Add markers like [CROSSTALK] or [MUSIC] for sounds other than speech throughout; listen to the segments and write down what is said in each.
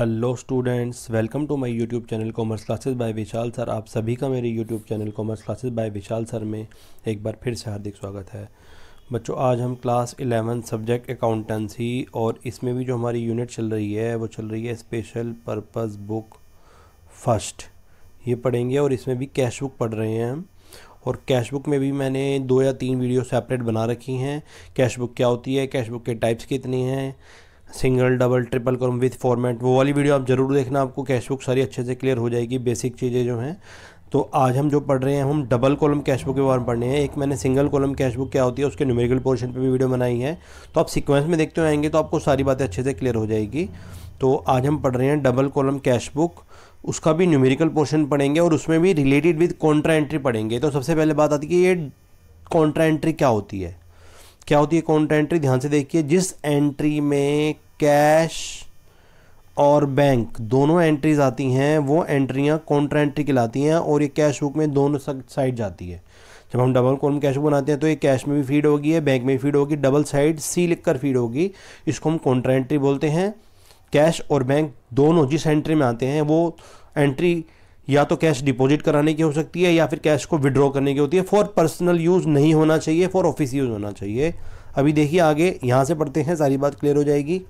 hello students welcome to my YouTube channel commerce classes by Vishal sir आप सभी का मेरे YouTube channel commerce classes by Vishal sir में एक बार फिर से हार्दिक स्वागत है बच्चों आज हम क्लास इलेवन सब्जेक्ट अकाउंटेंसी और इसमें भी जो हमारी यूनिट चल रही है वो चल रही है स्पेशल पर्पज़ बुक फर्स्ट ये पढ़ेंगे और इसमें भी कैश बुक पढ़ रहे हैं हम और कैश बुक में भी मैंने दो या तीन वीडियो सेपरेट बना रखी हैं कैश बुक क्या होती है कैश बुक के टाइप्स कितनी हैं single double triple column with format वो वाली वीडियो आप ज़रूर देखना आपको कैश बुक सारी अच्छे से क्लियर हो जाएगी बेसिक चीज़ें जो हैं तो आज हम जो पढ़ रहे हैं हम डबल कॉलम बुक के बारे में पढ़ रहे हैं एक मैंने सिंगल कॉलम कैश बुक क्या होती है उसके न्यूमेरिकल पोर्शन पे भी वीडियो बनाई है तो आप सीक्वेंस में देखते आएंगे तो आपको सारी बातें अच्छे से क्लियर हो जाएगी तो आज हम पढ़ रहे हैं डबल कॉलम कैश बुक उसका भी न्यूमेरिकल पोर्शन पढ़ेंगे और उसमें भी रिलेटेड विद कॉन्ट्रा एंट्री पढ़ेंगे तो सबसे पहले बात आती है कि ये कॉन्ट्रा एंट्री क्या होती है क्या होती है कौन एंट्री ध्यान से देखिए जिस एंट्री में कैश और बैंक दोनों एंट्रीज आती हैं वो एंट्रियाँ कॉन्ट्रा एंट्री कहलाती हैं और ये कैश बुक में दोनों साइड जाती है जब हम डबल कॉलम कैश बुक बनाते हैं तो ये कैश में भी फीड होगी है बैंक में भी फीड होगी डबल साइड सी लिखकर फीड होगी इसको हम कॉन्ट्रा एंट्री बोलते हैं कैश और बैंक दोनों जिस एंट्री में आते हैं वो एंट्री या तो कैश डिपॉजिट कराने की हो सकती है या फिर कैश को विड्रॉ करने की होती है फॉर पर्सनल यूज़ नहीं होना चाहिए फॉर ऑफिस यूज़ होना चाहिए अभी देखिए आगे यहाँ से पढ़ते हैं सारी बात क्लियर हो जाएगी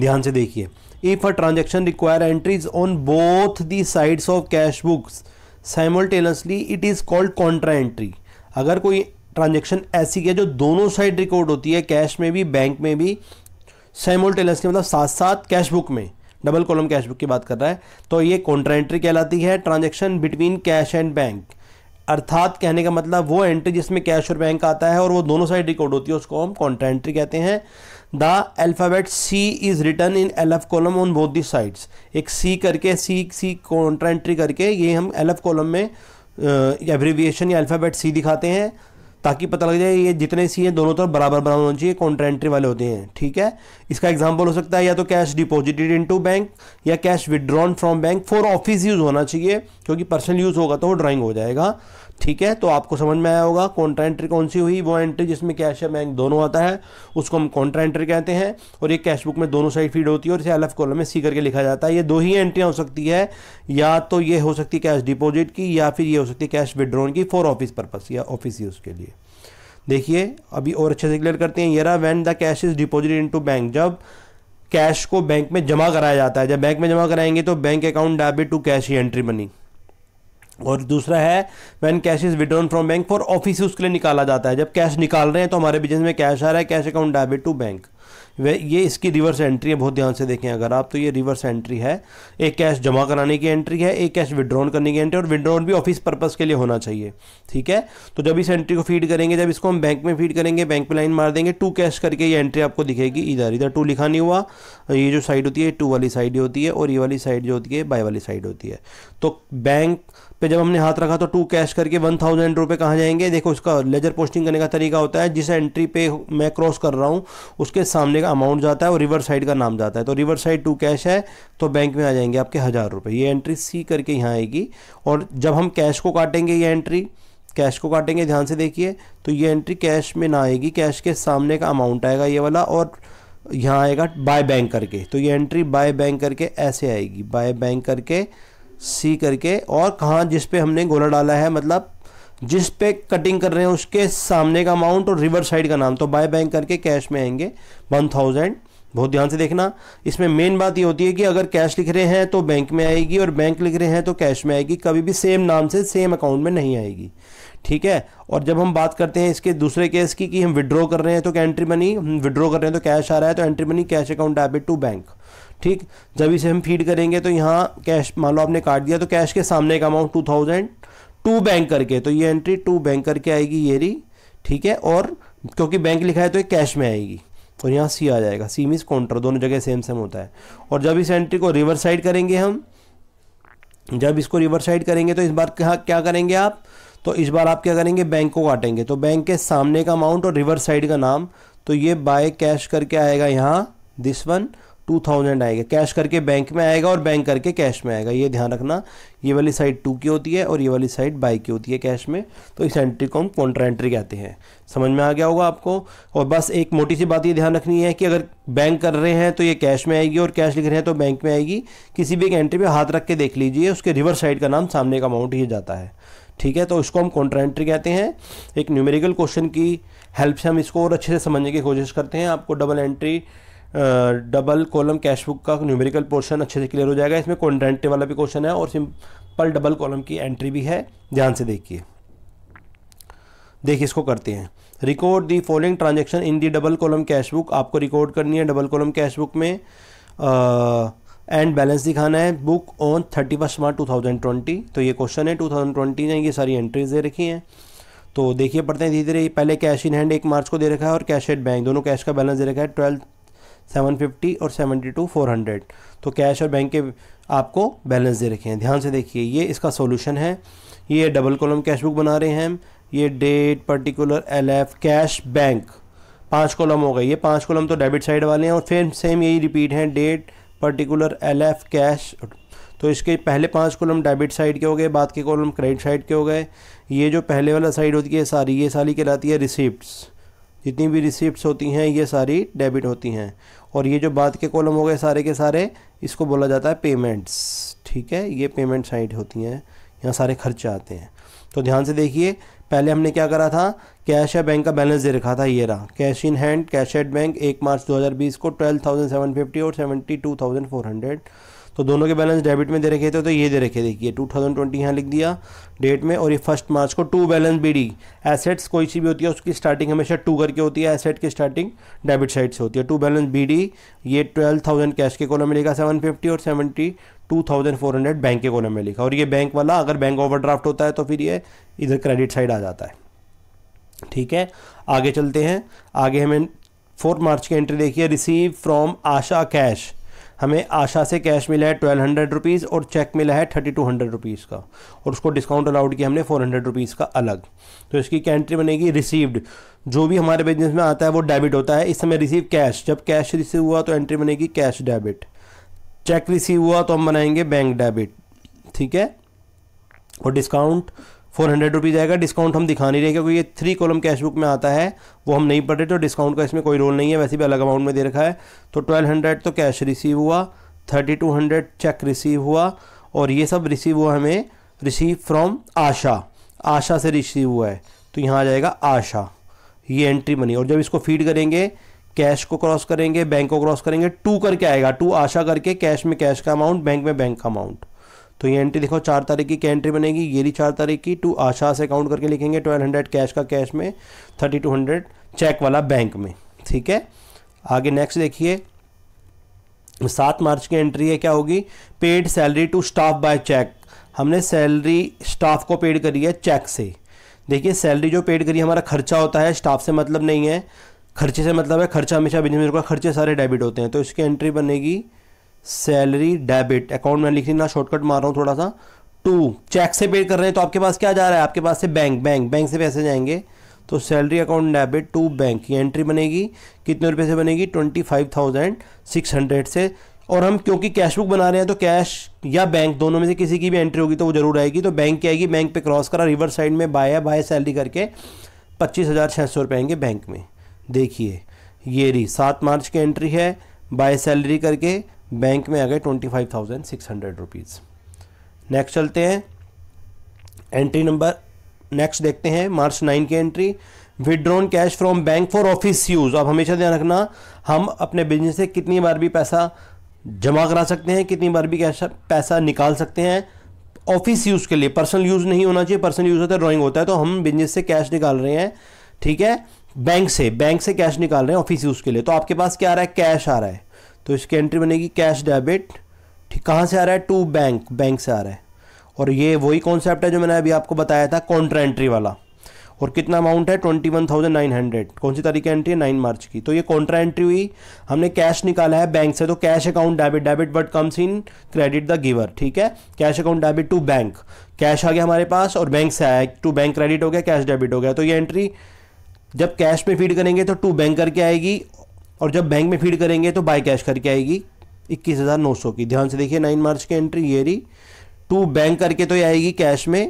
ध्यान से देखिए if a transaction require entries on both the sides of cash books simultaneously it is called contra entry अगर कोई ट्रांजेक्शन ऐसी है जो दोनों साइड रिकॉर्ड होती है कैश में भी बैंक में भी साइमल्टेनियसली मतलब साथ साथ कैश बुक में डबल कॉलम कैश बुक की बात कर रहा है तो ये कॉन्ट्रा एंट्री कहलाती है transaction between cash and bank अर्थात कहने का मतलब वो एंट्री जिसमें कैश और बैंक आता है और वो दोनों साइड रिकॉर्ड होती है उसको हम कॉन्ट्रा एंट्री कहते हैं the alphabet C is written in L F column on both the sides एक सी करके सी सी कॉन्ट्रा एंट्री करके ये हम एल एफ कॉलम में एब्रीविएशन या अल्फ़ाबेट सी दिखाते हैं ताकि पता लग जाए ये जितने सी हैं दोनों तरफ बराबर बराबर होना चाहिए कॉन्ट्रा एंट्री वाले होते हैं ठीक है इसका एग्जाम्पल हो सकता है या तो कैश इन टू बैंक या cash withdrawn from bank for office use होना चाहिए क्योंकि पर्सनल यूज़ होगा तो वो ड्राइंग हो जाएगा ठीक है तो आपको समझ में आया होगा कॉन्ट्रा एंट्री कौन सी हुई वो एंट्री जिसमें कैश या बैंक दोनों आता है उसको हम कॉन्ट्रा एंट्री कहते हैं और ये कैश बुक में दोनों साइड फीड होती है और इसे एलफ कॉलम में सी करके लिखा जाता है ये दो ही एंट्रियाँ हो सकती है या तो ये हो सकती है कैश डिपॉजिट की या फिर ये हो सकती है कैश विड्रॉन की फॉर ऑफिस पर्पज़ या ऑफिस यूज़ के लिए देखिए अभी और अच्छे से क्लियर करते हैं येरा when the cash is deposit in to bank जब कैश को बैंक में जमा कराया जाता है जब बैंक में जमा कराएंगे तो bank account debit to cash ही एंट्री बनी और दूसरा है when cash is withdrawn from bank for office उसके लिए निकाला जाता है जब कैश निकाल रहे हैं तो हमारे बिजनेस में कैश आ रहा है cash account debit to bank वे ये इसकी रिवर्स एंट्री है बहुत ध्यान से देखें अगर आप तो ये रिवर्स एंट्री है एक कैश जमा कराने की एंट्री है एक कैश विड्रॉन करने की एंट्री और विड्रॉन भी ऑफिस पर्पज़ के लिए होना चाहिए ठीक है तो जब इस एंट्री को फीड करेंगे जब इसको हम बैंक में फीड करेंगे बैंक में लाइन मार देंगे टू कैश करके ये एंट्री आपको दिखेगी इधर इधर टू लिखा नहीं हुआ ये जो साइड होती है टू वाली साइड होती है और ये वाली साइड जो होती है बाई वाली साइड होती है तो बैंक पे जब हमने हाथ रखा तो टू कैश करके वन थाउजेंड रुपये कहाँ जाएंगे देखो उसका लेजर पोस्टिंग करने का तरीका होता है जिस एंट्री पे मैं क्रॉस कर रहा हूँ उसके सामने का अमाउंट जाता है और रिवर साइड का नाम जाता है तो रिवर साइड टू कैश है तो बैंक में आ जाएंगे आपके हज़ार रुपये ये एंट्री सी करके यहाँ आएगी और जब हम कैश को काटेंगे ये एंट्री कैश को काटेंगे ध्यान से देखिए तो ये एंट्री कैश में ना आएगी कैश के सामने का अमाउंट आएगा ये वाला और यहाँ आएगा बाय बैंक करके तो ये एंट्री बाय बैंक करके ऐसे आएगी बाय बैंक करके सी करके और कहाँ जिस पे हमने गोला डाला है मतलब जिस पे कटिंग कर रहे हैं उसके सामने का अमाउंट और रिवर साइड का नाम तो बाय बैंक करके कैश में आएंगे वन थाउजेंड बहुत ध्यान से देखना इसमें मेन बात ये होती है कि अगर कैश लिख रहे हैं तो बैंक में आएगी और बैंक लिख रहे हैं तो कैश में आएगी कभी भी सेम नाम से सेम अकाउंट में नहीं आएगी ठीक है और जब हम बात करते हैं इसके दूसरे केस की कि हम विड्रॉ कर रहे हैं तो एंट्री मनी हम विड्रॉ कर रहे हैं तो कैश आ रहा है तो entry money cash account debit to bank ठीक जब इसे हम फीड करेंगे तो यहाँ कैश मान लो आपने काट दिया तो कैश के सामने का amount two thousand to bank करके तो ये एंट्री टू बैंक करके आएगी ये री ठीक है और क्योंकि बैंक लिखा है तो ये कैश में आएगी और यहाँ सी आ जाएगा सी मीस काउंटर दोनों जगह सेम सेम होता है और जब इस एंट्री को रिवर्स साइड करेंगे हम जब इसको रिवर्स साइड करेंगे तो इस बार क्या क्या करेंगे आप तो इस बार आप क्या करेंगे बैंक को काटेंगे तो बैंक के सामने का अमाउंट और रिवर्स साइड का नाम तो ये बाय कैश करके आएगा यहाँ दिस वन टू थाउजेंड आएगा कैश करके बैंक में आएगा और बैंक करके कैश में आएगा ये ध्यान रखना ये वाली साइड टू की होती है और ये वाली साइड बाई की होती है कैश में तो इस एंट्री को हम कॉन्ट्रा एंट्री कहते हैं समझ में आ गया होगा आपको और बस एक मोटी सी बात ये ध्यान रखनी है कि अगर बैंक कर रहे हैं तो ये कैश में आएगी और कैश लिख रहे हैं तो बैंक में आएगी किसी भी एक एंट्री पर हाथ रख के देख लीजिए उसके रिवर्स साइड का नाम सामने का अमाउंट ये जाता है ठीक है तो इसको हम कॉन्ट्रा एंट्री कहते हैं एक न्यूमेरिकल क्वेश्चन की हेल्प से हम इसको और अच्छे से समझने की कोशिश करते हैं आपको double entry double column cash book का न्यूमेरिकल पोर्शन अच्छे से क्लियर हो जाएगा इसमें कॉन्टेंट वाला भी क्वेश्चन है और सिंपल डबल कॉलम की एंट्री भी है ध्यान से देखिए देखिए इसको करते हैं record the following transaction in the double column cash book आपको रिकॉर्ड करनी है डबल कॉलम कैश बुक में एंड बैलेंस दिखाना है book on thirty first March two thousand twenty तो ये क्वेश्चन है टू थाउजेंड ट्वेंटी ने ये सारी एंट्रीज दे रखी हैं तो देखिए पढ़ते हैं धीरे धीरे पहले कैश इन हैंड एक मार्च को दे रखा है और कैश एट बैंक दोनों कैश का बैलेंस दे रखा है ट्वेल्थ 750 और 72 400 तो कैश और बैंक के आपको बैलेंस दे रखे हैं ध्यान से देखिए ये इसका सॉल्यूशन है ये डबल कॉलम कैश बुक बना रहे हैं हम ये date particular L F cash bank पांच कॉलम हो गए ये पांच कॉलम तो डेबिट साइड वाले हैं और फिर सेम यही रिपीट हैं date particular L F cash तो इसके पहले पांच कॉलम डेबिट साइड के हो गए बाद के कॉलम क्रेडिट साइड के हो गए ये जो पहले वाला साइड होती है सारी ये सारी कहलाती है रिसिप्ट जितनी भी रिसिप्ट होती हैं ये सारी डेबिट होती हैं और ये जो बाद के कॉलम हो गए सारे के सारे इसको बोला जाता है पेमेंट्स ठीक है ये पेमेंट साइड होती हैं यहाँ सारे खर्चे आते हैं तो ध्यान से देखिए पहले हमने क्या करा था कैश या बैंक का बैलेंस दे रखा था ये रहा cash in hand cash at bank एक मार्च 2020 को 12,750 और 72,400 तो दोनों के बैलेंस डेबिट में दे रखे थे तो ये दे रखे देखिए टू थाउजेंड ट्वेंटी यहाँ लिख दिया डेट में और ये फर्स्ट मार्च को to balance B D assets कोई सी भी होती है उसकी स्टार्टिंग हमेशा टू करके होती है एसेट की स्टार्टिंग डेबिट साइड से होती है टू बैलेंस बी डी ये ट्वेल्व थाउजेंड कैश के कॉलम में लिखा सेवन फिफ्टी और seventy two thousand four hundred bank के कॉलम में लिखा और ये बैंक वाला अगर बैंक ओवरड्राफ्ट होता है तो फिर ये इधर क्रेडिट साइड आ जाता है ठीक है आगे चलते हैं आगे हमें फोर्थ मार्च की एंट्री देखिए रिसीव फ्रॉम आशा कैश हमें आशा से कैश मिला है ट्वेल्व हंड्रेड रुपीज़ और चेक मिला है थर्टी टू हंड्रेड रुपीज़ का और उसको डिस्काउंट अलाउड किया हमने फोर हंड्रेड रुपीज़ का अलग तो इसकी एंट्री बनेगी रिसीव्ड जो भी हमारे बिजनेस में आता है वो डेबिट होता है इस समय रिसीव कैश जब कैश रिसीव हुआ तो एंट्री बनेगी कैश डेबिट चेक रिसीव हुआ तो हम बनाएंगे बैंक डेबिट ठीक है और डिस्काउंट फोर हंड्रेड रुपीज़ आएगा डिस्काउंट हम दिखा नहीं रहे क्योंकि ये थ्री कॉलम कैश बुक में आता है वो हम नहीं पढ़ रहे तो डिस्काउंट का इसमें कोई रोल नहीं है वैसे भी अलग अमाउंट में दे रखा है तो ट्वेल्व हंड्रेड तो कैश रिसीव हुआ thirty two hundred cheque receive हुआ और ये सब रिसीव हुआ हमें रिसीव फ्रॉम आशा आशा से रिसीव हुआ है तो यहाँ आ जाएगा आशा ये एंट्री मनी और जब इसको फीड करेंगे कैश को क्रॉस करेंगे बैंक को क्रॉस करेंगे टू करके आएगा टू आशा करके कैश में कैश का अमाउंट बैंक में बैंक का अमाउंट तो ये एंट्री देखो चार तारीख की क्या एंट्री बनेगी ये भी चार तारीख की टू आशा से अकाउंट करके लिखेंगे ट्वेल्व हंड्रेड कैश का कैश में थर्टी टू हंड्रेड चेक वाला बैंक में ठीक है आगे नेक्स्ट देखिए सात मार्च की एंट्री है क्या होगी paid salary to staff by cheque हमने सैलरी स्टाफ को पेड करी है चेक से देखिए सैलरी जो पेड करी है हमारा खर्चा होता है स्टाफ से मतलब नहीं है खर्चे से मतलब है खर्चा हमेशा बिजनेस का खर्चे सारे डेबिट होते हैं तो इसकी एंट्री बनेगी सैलरी डेबिट अकाउंट में लिख लेना शॉर्टकट मार रहा हूँ थोड़ा सा टू चेक से पे कर रहे हैं तो आपके पास क्या जा रहा है आपके पास से बैंक बैंक बैंक से पैसे जाएंगे तो salary account debit to bank की एंट्री बनेगी कितने रुपए से बनेगी twenty five thousand six hundred से और हम क्योंकि कैश बुक बना रहे हैं तो कैश या बैंक दोनों में से किसी की भी एंट्री होगी तो वो जरूर आएगी तो बैंक की आएगी बैंक पे क्रॉस करा रिवर साइड में बाय बाय सैलरी करके पच्चीस हज़ार छः सौ रुपये आएंगे बैंक में देखिए ये रही सात मार्च की एंट्री है बाय सैलरी करके बैंक में आ गए twenty five thousand six hundred rupees next चलते हैं एंट्री नंबर नेक्स्ट देखते हैं मार्च नाइन की entry withdrawn cash from bank for office use अब हमेशा ध्यान रखना हम अपने बिजनेस से कितनी बार भी पैसा जमा करा सकते हैं कितनी बार भी कैश पैसा निकाल सकते हैं ऑफिस यूज़ के लिए पर्सनल यूज़ नहीं होना चाहिए पर्सनल यूज़ होता है ड्राइंग होता है तो हम बिजनेस से कैश निकाल रहे हैं ठीक है बैंक से बैंक से कैश निकाल रहे हैं ऑफिस यूज़ के लिए तो आपके पास क्या आ रहा है कैश आ रहा है तो इसकी एंट्री बनेगी कैश डेबिट ठीक कहाँ से आ रहा है टू बैंक बैंक से आ रहा है और ये वही कॉन्सेप्ट है जो मैंने अभी आपको बताया था कॉन्ट्रा एंट्री वाला और कितना अमाउंट है twenty one thousand nine hundred कौन सी तारीख की एंट्री है नाइन मार्च की तो ये कॉन्ट्रा एंट्री हुई हमने कैश निकाला है बैंक से तो cash account debit debit but comes in credit the giver ठीक है cash account debit to bank cash आ गया हमारे पास और बैंक से आया टू बैंक क्रेडिट हो गया कैश डेबिट हो गया तो ये एंट्री जब कैश में फीड करेंगे तो टू बैंक करके आएगी और जब बैंक में फीड करेंगे तो बाय कैश करके आएगी इक्कीस हज़ार नौ सौ की ध्यान से देखिए नाइन मार्च की एंट्री ये रही टू बैंक करके तो ये आएगी कैश में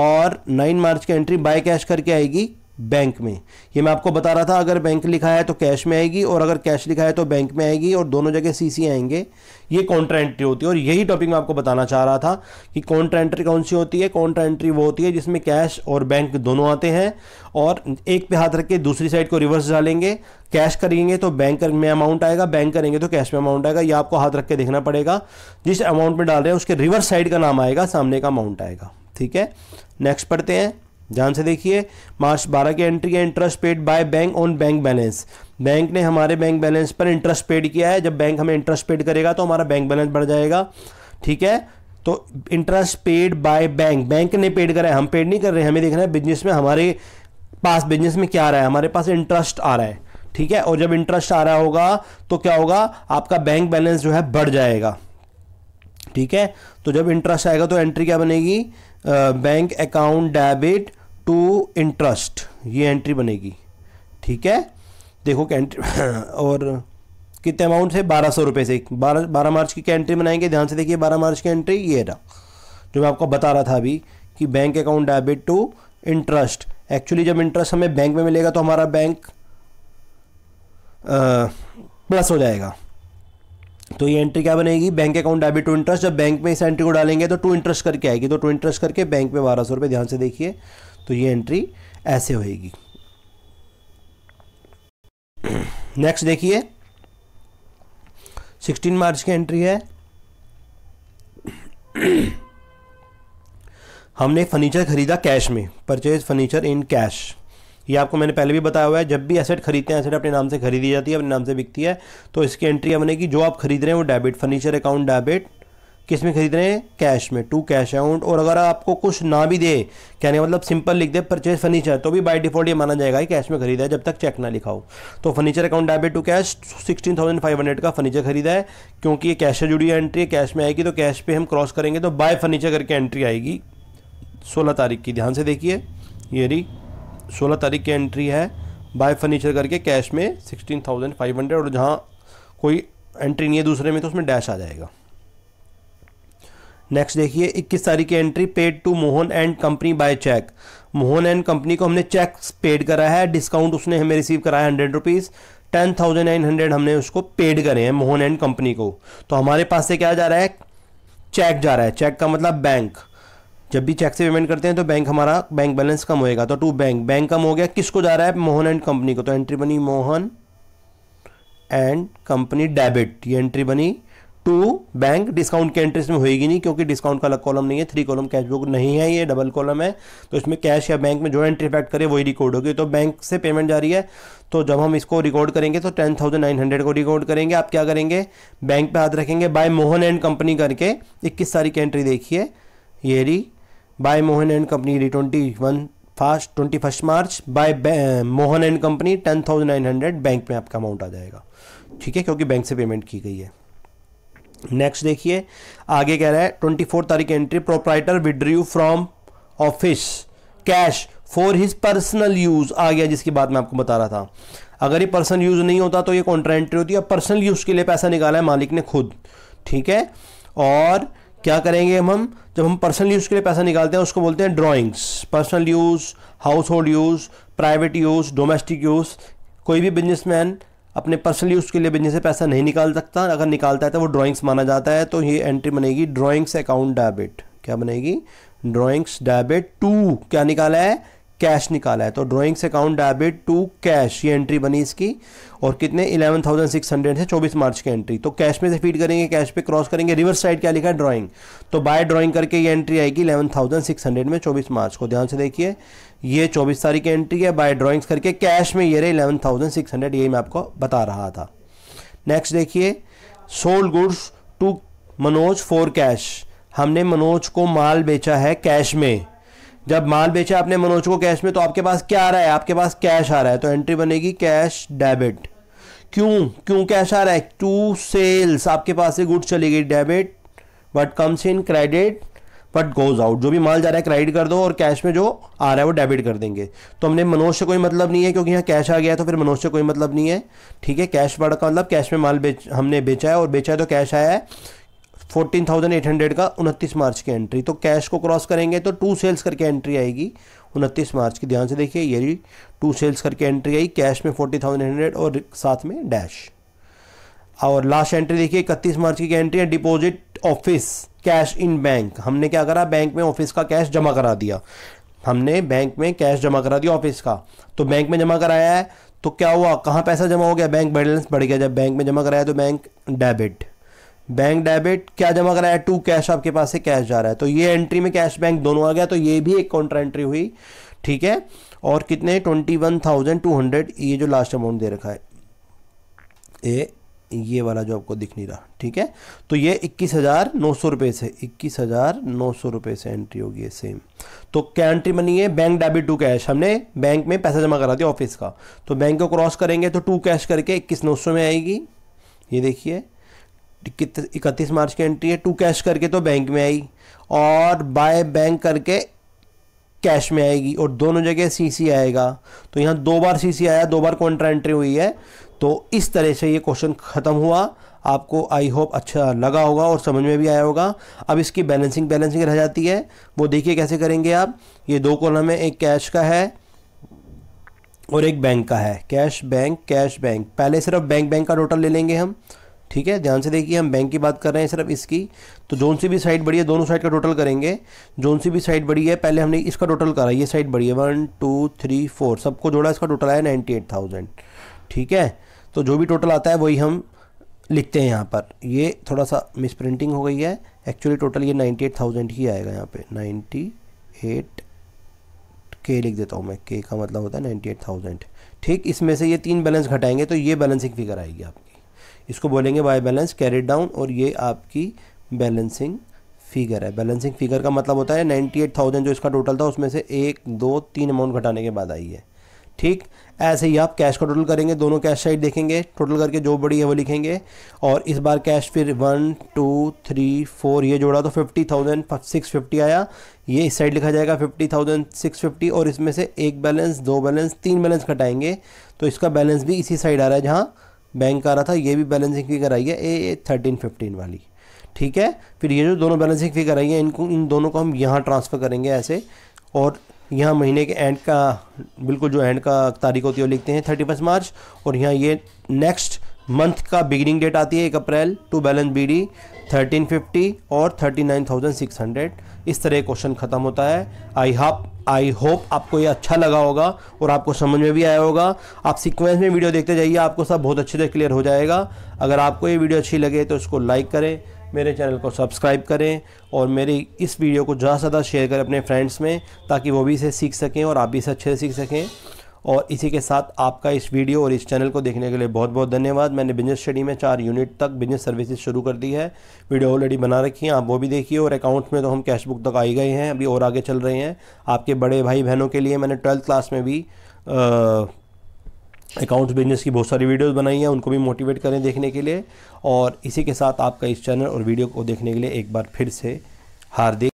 और नाइन मार्च की एंट्री बाय कैश करके आएगी बैंक में ये मैं आपको बता रहा था अगर बैंक लिखा है तो कैश में आएगी और अगर कैश लिखा है तो बैंक में आएगी और दोनों जगह सीसी आएंगे ये कॉन्ट्रा एंट्री होती है और यही टॉपिक मैं आपको बताना चाह रहा था कि कॉन्ट्रा एंट्री कौन सी होती है कॉन्ट्रा एंट्री वो होती है जिसमें कैश और बैंक दोनों आते हैं और एक पे हाथ रख के दूसरी साइड को रिवर्स डालेंगे कैश करेंगे तो बैंक में अमाउंट आएगा बैंक करेंगे तो कैश में अमाउंट आएगा ये आपको हाथ रख के देखना पड़ेगा जिस अमाउंट में डाल रहे हैं उसके रिवर्स साइड का नाम आएगा सामने का अमाउंट आएगा ठीक है नेक्स्ट पढ़ते हैं ध्यान से देखिए मार्च 12 की एंट्री है interest paid by bank on bank balance bank ने हमारे बैंक बैलेंस पर इंटरेस्ट पेड किया है जब बैंक हमें इंटरेस्ट पेड करेगा तो हमारा बैंक बैलेंस बढ़ जाएगा ठीक है तो interest paid by bank bank ने पेड करा है हम पेड नहीं कर रहे हमें देखना है बिजनेस में हमारे पास बिजनेस में क्या आ रहा है हमारे पास इंटरेस्ट आ रहा है ठीक है और जब इंटरेस्ट आ रहा होगा तो क्या होगा आपका बैंक बैलेंस जो है बढ़ जाएगा ठीक है तो जब इंटरेस्ट आएगा तो एंट्री क्या बनेगी bank account debit to interest ये एंट्री बनेगी ठीक है देखो एंट्री [LAUGHS] और कितने अमाउंट से बारह सौ रुपये से बारह बारह मार्च की क्या एंट्री बनाएंगे ध्यान से देखिए बारह मार्च की एंट्री ये रहा जो मैं आपको बता रहा था अभी कि bank account debit to interest actually जब इंटरेस्ट हमें बैंक में मिलेगा तो हमारा बैंक प्लस हो जाएगा तो ये एंट्री क्या बनेगी bank account debit to interest जब बैंक में इस एंट्री को डालेंगे तो टू इंटरेस्ट करके आएगी तो टू इंटरेस्ट करके बैंक में बारह सौ रुपये ध्यान से देखिए तो ये एंट्री ऐसे होएगी नेक्स्ट देखिए 16 मार्च की एंट्री है हमने फर्नीचर खरीदा कैश में परचेज फर्नीचर इन कैश ये आपको मैंने पहले भी बताया हुआ है जब भी एसेट खरीदते हैं एसेट अपने नाम से खरीदी जाती है अपने नाम से बिकती है तो इसकी एंट्री बनेगी जो आप खरीद रहे हैं वो डेबिट फर्नीचर अकाउंट डेबिट किस में खरीद रहे हैं कैश में टू कैश अकाउंट और अगर आपको कुछ ना भी दे कहने मतलब सिंपल लिख दे परचेज फर्नीचर तो भी बाय डिफॉल्ट ये माना जाएगा कि कैश में खरीदा है जब तक चेक ना लिखाओ तो furniture account debit to cash sixteen thousand five hundred का फर्नीचर खरीदा है क्योंकि ये कैश से जुड़ी एंट्री है कैश में आएगी तो कैश पे हम क्रॉस करेंगे तो बाय फर्नीचर करके एंट्री आएगी सोलह तारीख की ध्यान से देखिए ये रही सोलह तारीख की एंट्री है बाय फर्नीचर करके कैश में सिक्सटीन थाउजेंड फाइव हंड्रेड और जहाँ कोई एंट्री नहीं है दूसरे में तो उसमें डैश आ जाएगा नेक्स्ट देखिए 21 तारीख की entry paid to Mohan and company by cheque Mohan and company को हमने चेक पेड करा है डिस्काउंट उसने हमें रिसीव कराया hundred rupees ten thousand nine hundred हमने उसको पेड करे हैं मोहन एंड कंपनी को तो हमारे पास से क्या जा रहा है चेक जा रहा है चेक का मतलब बैंक जब भी चेक से पेमेंट करते हैं तो बैंक हमारा बैंक बैलेंस कम होएगा तो टू बैंक बैंक कम हो गया किसको जा रहा है मोहन एंड कंपनी को तो एंट्री बनी मोहन एंड कंपनी डेबिट ये एंट्री बनी टू बैंक डिस्काउंट के इंटरेस्ट में होगी नहीं क्योंकि डिस्काउंट का अलग कॉलम नहीं है थ्री कॉलम कैश बुक नहीं है ये डबल कॉलम है तो इसमें कैश या बैंक में जो एंट्री फैक्ट करे वही रिकॉर्ड होगी तो बैंक से पेमेंट जा रही है तो जब हम इसको रिकॉर्ड करेंगे तो टेन थाउजेंड नाइन हंड्रेड को रिकॉर्ड करेंगे आप क्या करेंगे बैंक पे हाथ रखेंगे बाय मोहन एंड कंपनी करके इक्कीस तारीख की एंट्री देखिए ये री बाय मोहन एंड कंपनी री twenty one first twenty first March by uh, Mohan and company ten thousand nine hundred bank में आपका अमाउंट आ जाएगा ठीक है क्योंकि बैंक से पेमेंट की गई है नेक्स्ट देखिए आगे कह रहा है ट्वेंटी फोर तारीख entry proprietor withdrew from office cash for his personal use आ गया जिसकी बात मैं आपको बता रहा था अगर ये पर्सनल यूज नहीं होता तो ये कॉन्ट्रा एंट्री होती है पर्सनल यूज के लिए पैसा निकाला है मालिक ने खुद ठीक है और क्या करेंगे हम हम जब हम पर्सनल यूज़ के लिए पैसा निकालते हैं उसको बोलते हैं drawings personal use household use private use domestic use कोई भी बिजनेसमैन अपने पर्सनली उसके लिए बिजनेस से पैसा नहीं निकाल सकता अगर निकालता है तो वो ड्राइंग्स माना जाता है तो ये एंट्री बनेगी ड्राइंग्स अकाउंट डेबिट क्या बनेगी ड्राइंग्स डेबिट टू क्या निकाला है कैश निकाला है तो से अकाउंट डेबिट टू कैश ये एंट्री बनी इसकी और कितने 11,600 है 24 मार्च की एंट्री तो कैश में से फीड करेंगे कैश पे क्रॉस करेंगे रिवर्स साइड क्या लिखा है ड्रॉइंग तो बाय ड्रॉइंग करके ये एंट्री आएगी 11,600 में 24 मार्च को ध्यान से देखिए ये 24 तारीख की एंट्री है बाय ड्रॉइंग्स करके कैश में ये रहे हंड्रेड ये मैं आपको बता रहा था नेक्स्ट देखिए sold goods to Manoj for cash हमने मनोज को माल बेचा है कैश में जब माल बेचा आपने मनोज को कैश में तो आपके पास क्या आ रहा है आपके पास कैश आ रहा है तो एंट्री बनेगी कैश डेबिट क्यों क्यों कैश आ रहा है टू सेल्स आपके पास से गुड्स चली गई debit but comes in credit but goes out जो भी माल जा रहा है क्रेडिट कर दो और कैश में जो आ रहा है वो डेबिट कर देंगे तो हमने मनोज से कोई मतलब नहीं है क्योंकि यहाँ कैश आ गया तो फिर मनोज से कोई मतलब नहीं है ठीक है कैश बढ़ का मतलब कैश में माल बेच हमने बेचा है और बेचा है तो कैश आया है 14,800 का 29 मार्च की एंट्री तो कैश को क्रॉस करेंगे तो टू सेल्स करके एंट्री आएगी 29 मार्च की ध्यान से देखिए ये टू सेल्स करके एंट्री आई कैश में 40,800 और साथ में डैश और लास्ट एंट्री देखिए इकतीस मार्च की एंट्री है deposit office cash in bank हमने क्या करा बैंक में ऑफिस का कैश जमा करा दिया हमने बैंक में कैश जमा करा दिया ऑफिस का तो बैंक में जमा कराया है तो क्या हुआ कहाँ पैसा जमा हो गया बैंक बैलेंस बढ़ गया जब बैंक में जमा कराया तो बैंक डेबिट बैंक डेबिट क्या जमा कराया टू कैश आपके पास से कैश जा रहा है तो ये एंट्री में कैश बैंक दोनों आ गया तो ये भी एक कॉन्ट्रा एंट्री हुई ठीक है और कितने twenty one thousand two hundred ये जो लास्ट अमाउंट दे रखा है ए ये वाला जो आपको दिख नहीं रहा ठीक है तो ये इक्कीस हज़ार नौ सौ रुपये से इक्कीस हज़ार नौ सौ रुपये से एंट्री होगी सेम तो क्या एंट्री बनी है बैंक डेबिट टू कैश हमने बैंक में पैसा जमा करा दिया ऑफिस का तो बैंक को क्रॉस करेंगे तो टू कैश करके इक्कीस नौ सौ में आएगी ये देखिए इकतीस मार्च की एंट्री है टू कैश करके तो बैंक में आई और बाय बैंक करके कैश में आएगी और दोनों जगह सीसी आएगा तो यहाँ दो बार सीसी आया दो बार कॉन्ट्रा एंट्री हुई है तो इस तरह से ये क्वेश्चन ख़त्म हुआ आपको आई होप अच्छा लगा होगा और समझ में भी आया होगा अब इसकी बैलेंसिंग बैलेंसिंग रह जाती है वो देखिए कैसे करेंगे आप ये दो कॉलम है एक कैश का है और एक बैंक का है कैश बैंक कैश बैंक पहले सिर्फ बैंक बैंक का टोटल ले लेंगे हम ठीक है ध्यान से देखिए हम बैंक की बात कर रहे हैं सिर्फ इसकी तो जोन सी भी साइड बड़ी है दोनों साइड का टोटल करेंगे जोन सी भी साइड बड़ी है पहले हमने इसका टोटल करा ये साइड बड़ी है वन टू थ्री फोर सबको जोड़ा इसका टोटल आया नाइन्टी एट थाउजेंड ठीक है तो जो भी टोटल आता है वही हम लिखते हैं यहाँ पर ये थोड़ा सा मिस प्रिंटिंग हो गई है एक्चुअली टोटल ये नाइन्टी एट थाउजेंड ही आएगा यहाँ पर नाइन्टी एट के लिख देता हूँ मैं के का मतलब होता है नाइन्टी एट थाउजेंड ठीक इसमें से ये तीन बैलेंस घटाएंगे तो ये बैलेंसिंग फिगर आएगी आपकी इसको बोलेंगे बाय बैलेंस कैरिड डाउन और ये आपकी बैलेंसिंग फिगर है बैलेंसिंग फिगर का मतलब होता है नाइन्टी एट थाउजेंड जो इसका टोटल था उसमें से एक दो तीन अमाउंट घटाने के बाद आई है ठीक ऐसे ही आप कैश का टोटल करेंगे दोनों कैश साइड देखेंगे टोटल करके जो बड़ी है वो लिखेंगे और इस बार कैश फिर वन टू थ्री फोर ये जोड़ा तो फिफ्टी थाउजेंड सिक्स फिफ्टी आया ये इस साइड लिखा जाएगा फिफ्टी थाउजेंड सिक्स फिफ्टी और इसमें से एक बैलेंस दो बैलेंस तीन बैलेंस कटाएंगे तो इसका बैलेंस भी इसी साइड आ रहा है जहाँ बैंक का आ रहा था ये भी बैलेंसिंग फिगर आई है ए थर्टीन फिफ्टीन वाली ठीक है फिर ये जो दोनों बैलेंसिंग फिगर आई है इनको इन दोनों को हम यहाँ ट्रांसफ़र करेंगे ऐसे और यहाँ महीने के एंड का बिल्कुल जो एंड का तारीख होती है वो लिखते हैं थर्टी फर्स्ट मार्च और यहाँ ये नेक्स्ट मंथ का बिगिनिंग डेट आती है एक अप्रैल to balance B D thirteen fifty और thirty nine thousand six hundred इस तरह क्वेश्चन ख़त्म होता है आई हाफ आई होप आपको ये अच्छा लगा होगा और आपको समझ में भी आया होगा आप सीक्वेंस में वीडियो देखते जाइए आपको सब बहुत अच्छे से क्लियर हो जाएगा अगर आपको ये वीडियो अच्छी लगे तो इसको लाइक करें मेरे चैनल को सब्सक्राइब करें और मेरी इस वीडियो को ज़्यादा से ज़्यादा शेयर करें अपने फ्रेंड्स में ताकि वो भी इसे सीख सकें और आप भी इसे अच्छे से सीख सकें और इसी के साथ आपका इस वीडियो और इस चैनल को देखने के लिए बहुत बहुत धन्यवाद मैंने बिजनेस स्टडी में चार यूनिट तक बिजनेस सर्विसेज शुरू कर दी है वीडियो ऑलरेडी बना रखी है आप वो भी देखिए और अकाउंट में तो हम कैश बुक तक आई गए हैं अभी और आगे चल रहे हैं आपके बड़े भाई बहनों के लिए मैंने ट्वेल्थ क्लास में भी अकाउंट्स बिजनेस की बहुत सारी वीडियोज़ बनाई हैं उनको भी मोटिवेट करें देखने के लिए और इसी के साथ आपका इस चैनल और वीडियो को देखने के लिए एक बार फिर से हार्दिक